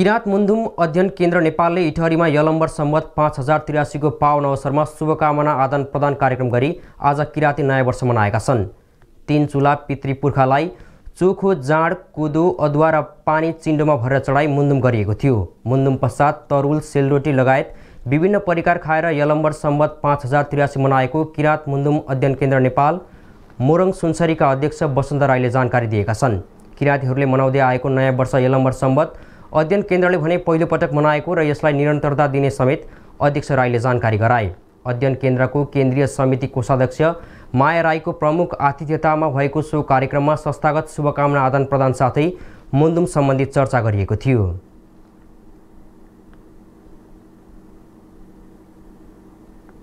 किराँत मुन्धुम अध्ययन केन्द्र नेपालले इटहरीमा यलम्बर सम्मत पाँच हजार त्रियासीको पावन अवसरमा शुभकामना आदान प्रदान कार्यक्रम गरी आज किराँती नयाँ वर्ष मनाएका छन् तीन चुला पुर्खालाई चोखो जाँड कोदो अदुवा र पानी चिन्डोमा भरेर चढाई मुन्दुम गरिएको थियो मुन्दुम पश्चात तरुल सेलरोटी लगायत विभिन्न परिकार खाएर यलम्बर सम्बत पाँच हजार त्रियासी मनाएको किराँत मुन्दुम अध्ययन केन्द्र नेपाल मोरङ सुनसरीका अध्यक्ष वसन्त राईले जानकारी दिएका छन् किराँतीहरूले मनाउँदै आएको नयाँ वर्ष यलम्बर सम्बत अध्ययन केन्द्रले भने पहिलोपटक मनाएको र यसलाई निरन्तरता दिने समेत अध्यक्ष राईले जानकारी गराए अध्ययन केन्द्रको केन्द्रीय समिति कोषाध्यक्ष माया राईको प्रमुख आतिथ्यतामा भएको सो कार्यक्रममा संस्थागत शुभकामना आदान प्रदान साथै मुन्दुम सम्बन्धी चर्चा गरिएको थियो